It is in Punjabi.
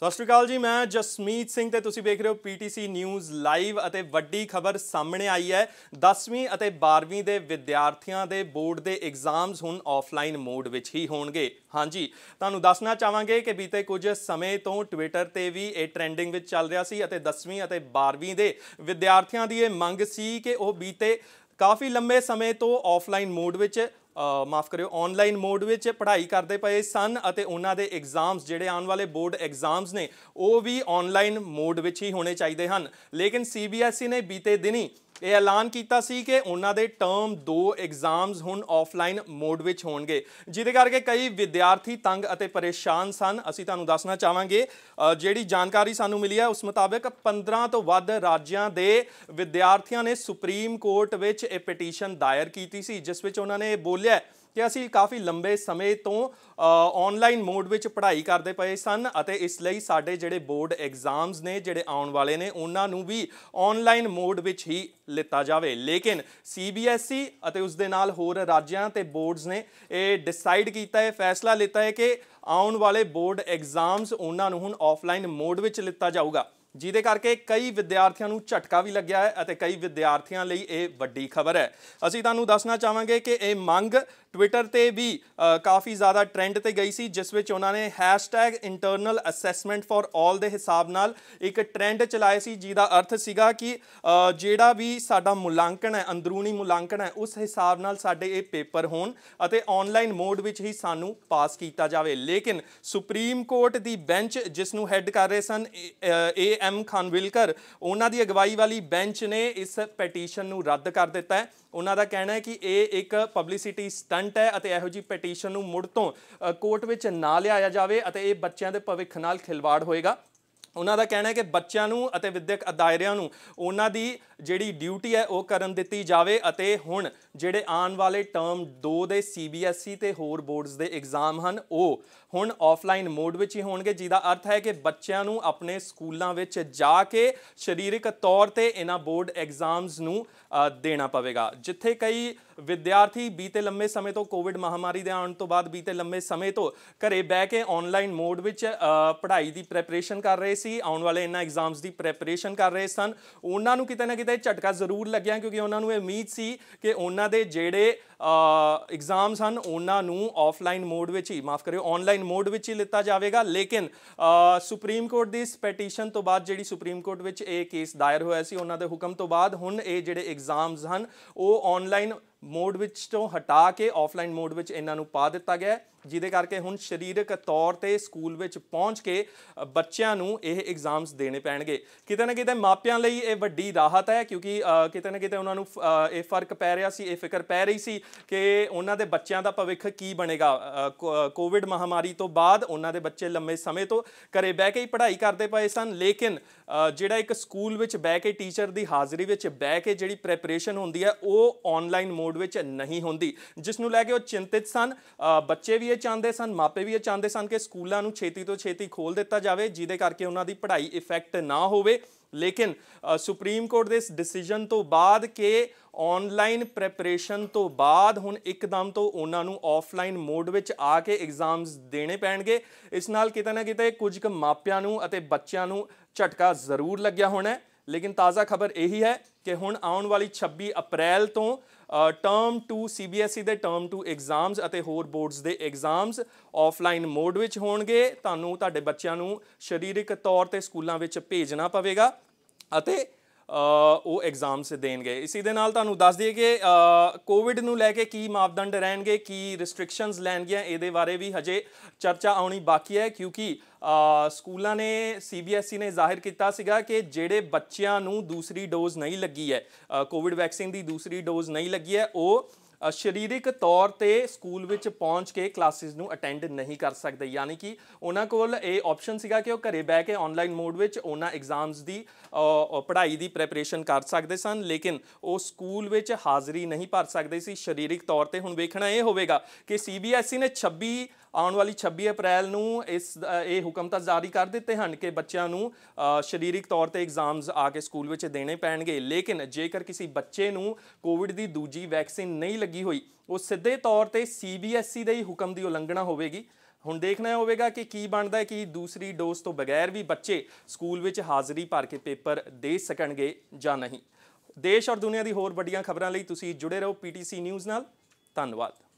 ਸਤਿ ਸ਼੍ਰੀ ਅਕਾਲ ਜੀ ਮੈਂ ਜਸਮੀਤ ਸਿੰਘ ਤੇ ਤੁਸੀਂ ਵੇਖ ਰਹੇ ਹੋ ਪੀਟੀਸੀ ਨਿਊਜ਼ ਲਾਈਵ ਅਤੇ ਵੱਡੀ ਖਬਰ ਸਾਹਮਣੇ ਆਈ ਹੈ 10ਵੀਂ ਅਤੇ 12ਵੀਂ ਦੇ ਵਿਦਿਆਰਥੀਆਂ ਦੇ ਬੋਰਡ ਦੇ ਐਗਜ਼ਾਮਸ ਹੁਣ ਆਫਲਾਈਨ ਮੋਡ ਵਿੱਚ ਹੀ ਹੋਣਗੇ ਹਾਂਜੀ ਤੁਹਾਨੂੰ ਦੱਸਣਾ ਚਾਹਾਂਗੇ ਕਿ ਬੀਤੇ ਕੁਝ ਸਮੇਂ ਤੋਂ ਟਵਿੱਟਰ ਤੇ ਵੀ ਇਹ ਟ੍ਰੈਂਡਿੰਗ ਵਿੱਚ ਚੱਲ ਰਿਹਾ ਸੀ ਅਤੇ 10ਵੀਂ ਅਤੇ 12ਵੀਂ ਦੇ ਵਿਦਿਆਰਥੀਆਂ ਦੀ ਇਹ ਮੰਗ ਸੀ ਕਿ ਉਹ ਬੀਤੇ ਕਾਫੀ ਲੰਬੇ ਸਮੇਂ ਤੋਂ ਆਫਲਾਈਨ ਮੋਡ ਵਿੱਚ ਮਾਫ ਕਰਿਓ ਆਨਲਾਈਨ ਮੋਡ ਵਿੱਚ ਪੜ੍ਹਾਈ ਕਰਦੇ ਪਏ ਸਨ ਅਤੇ ਉਹਨਾਂ ਦੇ ਐਗਜ਼ਾਮਸ ਜਿਹੜੇ ਆਉਣ ਵਾਲੇ ਬੋਰਡ ਐਗਜ਼ਾਮਸ ਨੇ ਉਹ ਵੀ ਆਨਲਾਈਨ ਮੋਡ ਵਿੱਚ ਹੀ ਹੋਣੇ ਚਾਹੀਦੇ ਹਨ ਲੇਕਿਨ ਸੀਬੀਐਸਈ e ਨੇ ਬੀਤੇ ਦਿਨੀ ਇਹ ਐਲਾਨ ਕੀਤਾ ਸੀ ਕਿ ਉਹਨਾਂ ਦੇ ਟਰਮ 2 ਐਗਜ਼ਾਮਸ ਹੁਣ ਆਫਲਾਈਨ ਮੋਡ ਵਿੱਚ ਹੋਣਗੇ ਜਿਹਦੇ ਕਰਕੇ ਕਈ ਵਿਦਿਆਰਥੀ ਤੰਗ ਅਤੇ ਪਰੇਸ਼ਾਨ ਸਨ ਅਸੀਂ ਤੁਹਾਨੂੰ ਦੱਸਣਾ ਚਾਹਾਂਗੇ ਜਿਹੜੀ ਜਾਣਕਾਰੀ ਸਾਨੂੰ ਮਿਲੀ ਹੈ ਉਸ ਮੁਤਾਬਕ 15 ਤੋਂ ਵੱਧ ਰਾਜਾਂ ਦੇ ਵਿਦਿਆਰਥੀਆਂ ਨੇ ਸੁਪਰੀਮ ਕੋਰਟ ਵਿੱਚ ਇਹ ਪਟੀਸ਼ਨ ਦਾਇਰ ਕੀਤੀ ਸੀ ਜਿਸ ਵਿੱਚ ਉਹਨਾਂ ਨੇ ਬੋਲਿਆ ਕਿ ਅਸੀਂ ਕਾਫੀ ਲੰਬੇ ਸਮੇਂ ਤੋਂ ਆਨਲਾਈਨ ਮੋਡ ਵਿੱਚ ਪੜ੍ਹਾਈ ਕਰਦੇ ਪਏ ਸਨ ਅਤੇ ਇਸ ਲਈ ਸਾਡੇ ਜਿਹੜੇ ਬੋਰਡ ਐਗਜ਼ਾਮਸ ਨੇ ਜਿਹੜੇ ਆਉਣ ਵਾਲੇ ਨੇ ਉਹਨਾਂ ਨੂੰ ਵੀ ਆਨਲਾਈਨ ਮੋਡ ਵਿੱਚ ਹੀ ਲਿੱਤਾ ਜਾਵੇ ਲੇਕਿਨ ਸੀਬੀਐਸਈ e ਅਤੇ ਉਸ ਦੇ ਨਾਲ ਹੋਰ ਰਾਜਾਂ ਤੇ ਬੋਰਡਸ ਨੇ ਇਹ ਡਿਸਾਈਡ ਕੀਤਾ ਹੈ ਫੈਸਲਾ ਲਿੱਤਾ ਹੈ ਕਿ ਆਉਣ ਵਾਲੇ ਬੋਰਡ ਐਗਜ਼ਾਮਸ ਉਹਨਾਂ ਨੂੰ ਹੁਣ ਆਫਲਾਈਨ ਮੋਡ ਵਿੱਚ ਲਿੱਤਾ ਜਾਊਗਾ ਜਿਹਦੇ ਕਰਕੇ ਕਈ ਵਿਦਿਆਰਥੀਆਂ ਨੂੰ ਝਟਕਾ ਵੀ ਲੱਗਿਆ ਹੈ ਅਤੇ ਕਈ ਵਿਦਿਆਰਥੀਆਂ ਲਈ ਇਹ ਵੱਡੀ ਖਬਰ ਹੈ ਅਸੀਂ ਤੁਹਾਨੂੰ ਦੱਸਣਾ ਚਾਹਾਂਗੇ ਕਿ ਇਹ ਮੰਗ ਟਵਿੱਟਰ ਤੇ ਵੀ ਕਾਫੀ ਜ਼ਿਆਦਾ ਟ੍ਰੈਂਡ ਤੇ ਗਈ ਸੀ ਜਿਸ ਵਿੱਚ ਉਹਨਾਂ ਨੇ #internal assessment for all ਦੇ ਹਿਸਾਬ ਨਾਲ ਇੱਕ ਟ੍ਰੈਂਡ ਚਲਾਇਆ ਸੀ ਜਿਹਦਾ ਅਰਥ ਸੀਗਾ ਕਿ ਜਿਹੜਾ ਵੀ ਸਾਡਾ ਮੁਲਾਂਕਣ ਹੈ ਅੰਦਰੂਨੀ ਮੁਲਾਂਕਣ ਹੈ ਉਸ ਹਿਸਾਬ ਨਾਲ ਸਾਡੇ ਇਹ ਪੇਪਰ ਹੋਣ ਅਤੇ ਆਨਲਾਈਨ ਮੋਡ ਵਿੱਚ ਹੀ ਸਾਨੂੰ ਪਾਸ ਕੀਤਾ ਜਾਵੇ ਲੇਕਿਨ ਸੁਪਰੀਮ ਕੋਰਟ ਦੀ ਬੈਂਚ ਜਿਸ ਨੂੰ ਹੈੱਡ ਕਰ ਰਹੇ ਸਨ ਏ ਐਮ ਖਾਨਵਿਲਕਰ ਉਹਨਾਂ ਦੀ ਅਗਵਾਈ ਵਾਲੀ ਬੈਂਚ ਨੇ ਇਸ ਪਟੀਸ਼ਨ ਨੂੰ ਰੱਦ ਕਰ ਦਿੱਤਾ ਹੈ ਉਹਨਾਂ ਦਾ ਕਹਿਣਾ ਹੈ ਕਿ ਇਹ ਇੱਕ ਪਬਲਿਸਿਟੀ ਸਟੰਟ ਹੈ ਅਤੇ ਇਹੋ ਜੀ ਪਟੀਸ਼ਨ ਨੂੰ ਮੁੜ ਤੋਂ ਕੋਰਟ ਵਿੱਚ ਨਾ ਲਿਆਇਆ ਜਾਵੇ ਅਤੇ ਇਹ ਬੱਚਿਆਂ ਦੇ ਭਵਿੱਖ ਨਾਲ ਖਿਲਵਾੜ ਹੋਏਗਾ ਉਹਨਾਂ ਦਾ ਕਹਿਣਾ ਹੈ ਕਿ ਬੱਚਿਆਂ ਨੂੰ ਅਤੇ ਵਿਦਿਅਕ ਅਦਾਇਰਿਆਂ ਨੂੰ ਉਹਨਾਂ ਦੀ ਜਿਹੜੀ ਡਿਊਟੀ ਹੈ ਉਹ ਕਰਨ ਦਿੱਤੀ ਜਾਵੇ ਅਤੇ ਹੁਣ ਜਿਹੜੇ ਆਉਣ ਵਾਲੇ ਟਰਮ 2 ਦੇ ਸੀਬੀਐਸਈ e ਤੇ ਹੋਰ ਬੋਰਡਸ ਦੇ ਐਗਜ਼ਾਮ ਹਨ ਉਹ ਹੁਣ ਆਫਲਾਈਨ ਮੋਡ ਵਿੱਚ ਹੀ ਹੋਣਗੇ ਜਿਹਦਾ ਅਰਥ ਹੈ ਕਿ ਬੱਚਿਆਂ ਨੂੰ ਆਪਣੇ ਸਕੂਲਾਂ ਵਿੱਚ ਜਾ ਕੇ ਸਰੀਰਕ ਤੌਰ ਤੇ ਇਹਨਾਂ ਬੋਰਡ ਐਗਜ਼ਾਮਸ ਨੂੰ ਦੇਣਾ ਪਵੇਗਾ ਜਿੱਥੇ ਕਈ ਵਿਦਿਆਰਥੀ ਬੀਤੇ ਲੰਮੇ ਸਮੇਂ ਤੋਂ ਕੋਵਿਡ ਮਹਾਮਾਰੀ ਦੇ ਆਉਣ ਤੋਂ ਬਾਅਦ ਬੀਤੇ ਲੰਮੇ ਸਮੇਂ ਤੋਂ ਘਰੇ ਬਹਿ ਕੇ ਆਨਲਾਈਨ ਮੋਡ ਵਿੱਚ ਪੜ੍ਹਾਈ ਦੀ ਪ੍ਰੈਪਰੇਸ਼ਨ ਕਰ ਰਹੇ ਸੀ ਆਉਣ ਵਾਲੇ ਇਹਨਾਂ ਐਗਜ਼ਾਮਸ ਦੀ ਪ੍ਰੈਪਰੇਸ਼ਨ ਕਰ ਰਹੇ ਸਨ ਉਹਨਾਂ ਨੂੰ ਕਿਤੇ ਨਾ ਕਿਤੇ ਝਟਕਾ ਜ਼ਰੂਰ ਲੱਗਿਆ ਕਿਉਂਕਿ ਉਹਨਾਂ ਨੂੰ ਇਹ ਉਮੀਦ ਸੀ ਕਿ ਉਹਨਾਂ ਉਹਨਾਂ ਦੇ ਜਿਹੜੇ ਐਗਜ਼ਾਮਸ ਹਨ ਉਹਨਾਂ ਨੂੰ ਆਫਲਾਈਨ ਮੋਡ ਵਿੱਚ ਹੀ ਮਾਫ ਕਰਿਓ ਆਨਲਾਈਨ ਮੋਡ ਵਿੱਚ ਹੀ ਲਿੱਤਾ ਜਾਵੇਗਾ ਲੇਕਿਨ ਸੁਪਰੀਮ ਕੋਰਟ ਦੀ ਇਸ ਪਟੀਸ਼ਨ ਤੋਂ ਬਾਅਦ ਜਿਹੜੀ ਸੁਪਰੀਮ ਕੋਰਟ ਵਿੱਚ ਇਹ ਕੇਸ ਦਾਇਰ ਹੋਇਆ ਸੀ ਉਹਨਾਂ ਦੇ ਹੁਕਮ ਤੋਂ ਬਾਅਦ ਹੁਣ ਇਹ ਜਿਹੜੇ ਐਗਜ਼ਾਮਸ ਹਨ ਉਹ ਆਨਲਾਈਨ ਮੋਡ ਵਿੱਚ ਤੋਂ ਹਟਾ ਕੇ ਆਫਲਾਈਨ ਮੋਡ ਵਿੱਚ ਇਹਨਾਂ ਨੂੰ ਪਾ ਦਿੱਤਾ ਗਿਆ ਜਿਹਦੇ ਕਰਕੇ ਹੁਣ ਸਰੀਰਕ ਤੌਰ ਤੇ ਸਕੂਲ ਵਿੱਚ ਪਹੁੰਚ ਕੇ ਬੱਚਿਆਂ ਨੂੰ ਇਹ ਐਗਜ਼ਾਮਸ ਦੇਣੇ ਪੈਣਗੇ ਕਿਤੇ ਨਾ ਕਿਤੇ ਮਾਪਿਆਂ ਲਈ ਇਹ ਵੱਡੀ ਰਾਹਤ ਹੈ ਕਿਉਂਕਿ ਕਿਤੇ ਨਾ ਕਿਤੇ ਉਹਨਾਂ ਨੂੰ ਇਹ ਫਰਕ ਪੈ ਰਿਹਾ ਸੀ ਇਹ ਫਿਕਰ ਪੈ ਰਹੀ ਸੀ ਕਿ ਉਹਨਾਂ ਦੇ ਬੱਚਿਆਂ ਦਾ ਭਵਿੱਖ ਕੀ ਬਣੇਗਾ ਕੋਵਿਡ ਮਹਾਮਾਰੀ ਤੋਂ ਬਾਅਦ ਉਹਨਾਂ ਦੇ ਬੱਚੇ ਲੰਮੇ ਸਮੇਂ ਤੋਂ ਘਰੇ ਬਹਿ ਕੇ ਹੀ ਪੜ੍ਹਾਈ ਕਰਦੇ ਪਏ ਸਨ ਲੇਕਿਨ ਜਿਹੜਾ ਇੱਕ ਸਕੂਲ ਵਿੱਚ ਬਹਿ ਕੇ ਟੀਚਰ ਦੀ ਹਾਜ਼ਰੀ ਵਿੱਚ ਬਹਿ ਕੇ ਜਿਹੜੀ ਪ੍ਰੈਪਰੇਸ਼ਨ ਹੁੰਦੀ ਹੈ ਉਹ ਆਨਲਾਈਨ ਮੋਡ ਮੋਡ ਵਿੱਚ ਨਹੀਂ ਹੁੰਦੀ ਜਿਸ ਨੂੰ ਲੈ ਕੇ ਉਹ ਚਿੰਤਿਤ ਸਨ ਬੱਚੇ ਵੀ ਇਹ ਚਾਹੁੰਦੇ ਸਨ ਮਾਪੇ ਵੀ ਇਹ ਚਾਹੁੰਦੇ ਸਨ ਕਿ ਸਕੂਲਾਂ ਨੂੰ ਛੇਤੀ ਤੋਂ ਛੇਤੀ ਖੋਲ ਦਿੱਤਾ ਜਾਵੇ ਜਿਹਦੇ ਕਰਕੇ ਉਹਨਾਂ ਦੀ ਪੜ੍ਹਾਈ ਇਫੈਕਟ ਨਾ ਹੋਵੇ ਲੇਕਿਨ ਸੁਪਰੀਮ ਕੋਰਟ ਦੇ ਇਸ ਡਿਸੀਜਨ ਤੋਂ ਬਾਅਦ ਕਿ ਆਨਲਾਈਨ ਪ੍ਰੈਪਰੇਸ਼ਨ ਤੋਂ ਬਾਅਦ ਹੁਣ ਇੱਕਦਮ ਤੋਂ ਉਹਨਾਂ ਨੂੰ ਆਫਲਾਈਨ ਮੋਡ ਵਿੱਚ ਆ ਕੇ ਐਗਜ਼ਾਮਸ ਦੇਣੇ ਪੈਣਗੇ ਇਸ ਨਾਲ ਕਿਤੇ ਨਾ ਕਿਤੇ ਕੁਝ ਕੁ ਮਾਪਿਆਂ ਨੂੰ ਅਤੇ ਬੱਚਿਆਂ ਨੂੰ ਝਟਕਾ ਜ਼ਰੂਰ ਲੱਗਿਆ ਹੋਣਾ ਲੇਕਿਨ ਤਾਜ਼ਾ ਖਬਰ ਇਹੀ ਹੈ ਕਿ ਹੁਣ ਆਉਣ ਵਾਲੀ 26 ਅਪ੍ਰੈਲ ਤੋਂ ਟਰਮ 2 CBSE ਦੇ ਟਰਮ 2 ਐਗਜ਼ਾਮਸ ਅਤੇ ਹੋਰ ਬੋਰਡਸ ਦੇ ਐਗਜ਼ਾਮਸ ਆਫਲਾਈਨ ਮੋਡ ਵਿੱਚ ਹੋਣਗੇ ਤੁਹਾਨੂੰ ਤੁਹਾਡੇ ਬੱਚਿਆਂ ਨੂੰ ਸਰੀਰਕ ਤੌਰ ਤੇ ਸਕੂਲਾਂ ਵਿੱਚ ਭੇਜਣਾ ਪਵੇਗਾ ਅਤੇ ਉਹ ਐਗਜ਼ਾਮ ਸੇ ਦੇਣਗੇ ਇਸੇ ਦੇ ਨਾਲ ਤੁਹਾਨੂੰ ਦੱਸ ਦਈਏ ਕਿ ਕੋਵਿਡ ਨੂੰ ਲੈ ਕੇ ਕੀ ਮਾਪਦੰਡ ਰਹਿਣਗੇ ਕੀ ਰੈਸਟ੍ਰਿਕਸ਼ਨਸ ਲੈਣਗੀਆਂ ਇਹਦੇ ਬਾਰੇ ਵੀ ਹਜੇ ਚਰਚਾ ਆਉਣੀ ਬਾਕੀ ਹੈ ਕਿਉਂਕਿ ਸਕੂਲਾਂ ਨੇ ਸੀਬੀਐਸਈ e ਨੇ ਜ਼ਾਹਿਰ ਕੀਤਾ ਸੀਗਾ ਕਿ ਜਿਹੜੇ ਬੱਚਿਆਂ ਨੂੰ ਦੂਸਰੀ ਡੋਜ਼ ਨਹੀਂ ਲੱਗੀ ਹੈ ਕੋਵਿਡ ਵੈਕਸੀਨ ਦੀ ਦੂਸਰੀ ਡੋਜ਼ ਨਹੀਂ ਲੱਗੀ ਹੈ ਉਹ ਸਰੀਰਕ ਤੌਰ ਤੇ ਸਕੂਲ ਵਿੱਚ ਪਹੁੰਚ ਕੇ ਕਲਾਸਿਸ ਨੂੰ ਅਟੈਂਡ ਨਹੀਂ ਕਰ ਸਕਦੇ ਯਾਨੀ ਕਿ ਉਹਨਾਂ ਕੋਲ ਇਹ ਆਪਸ਼ਨ ਸੀਗਾ ਕਿ ਉਹ ਘਰੇ ਬੈ ਕੇ ਆਨਲਾਈਨ ਮੋਡ ਵਿੱਚ ਉਹਨਾਂ ਐਗਜ਼ਾਮਸ ਦੀ ਪੜ੍ਹਾਈ ਦੀ ਪ੍ਰੈਪਰੇਸ਼ਨ ਕਰ ਸਕਦੇ ਸਨ ਲੇਕਿਨ ਉਹ ਸਕੂਲ ਵਿੱਚ ਹਾਜ਼ਰੀ ਨਹੀਂ ਭਰ ਸਕਦੇ ਸੀ ਸਰੀਰਕ ਤੌਰ ਤੇ ਹੁਣ ਵੇਖਣਾ ਇਹ ਹੋਵੇਗਾ ਕਿ ਸੀਬੀਐਸਈ ਨੇ 26 ਆਉਣ ਵਾਲੀ 26 ਅਪ੍ਰੈਲ ਨੂੰ ਇਸ ਇਹ ਹੁਕਮ ਤਾਂ ਜਾਰੀ ਕਰ ਦਿੱਤੇ ਹਨ ਕਿ ਬੱਚਿਆਂ ਨੂੰ ਸਰੀਰਕ ਤੌਰ ਤੇ ਐਗਜ਼ਾਮਸ ਆ ਕੇ ਸਕੂਲ ਵਿੱਚ ਦੇਣੇ ਪੈਣਗੇ ਲੇਕਿਨ ਜੇਕਰ ਕਿਸੇ ਬੱਚੇ ਨੂੰ ਕੋਵਿਡ ਦੀ ਦੂਜੀ ਵੈਕਸੀਨ ਨਹੀਂ ਲੱਗੀ ਹੋਈ ਉਹ ਸਿੱਧੇ ਤੌਰ ਤੇ ਸੀਬੀਐਸਈ e ਦੇ ਹੀ ਹੁਕਮ ਦੀ ਉਲੰਘਣਾ ਹੋਵੇਗੀ ਹੁਣ ਦੇਖਣਾ ਹੋਵੇਗਾ ਕਿ ਕੀ ਬਣਦਾ ਹੈ ਕਿ ਦੂਸਰੀ ਡੋਜ਼ ਤੋਂ ਬਗੈਰ ਵੀ ਬੱਚੇ ਸਕੂਲ ਵਿੱਚ ਹਾਜ਼ਰੀ ਭਰ ਕੇ ਪੇਪਰ ਦੇ ਸਕਣਗੇ ਜਾਂ ਨਹੀਂ ਦੇਸ਼ ਔਰ ਦੁਨੀਆ ਦੀ ਹੋਰ ਵੱਡੀਆਂ ਖਬਰਾਂ ਲਈ ਤੁਸੀਂ ਜੁੜੇ ਰਹੋ ਪੀਟੀਸੀ ਨਿਊਜ਼ ਨਾਲ ਧੰਨਵਾਦ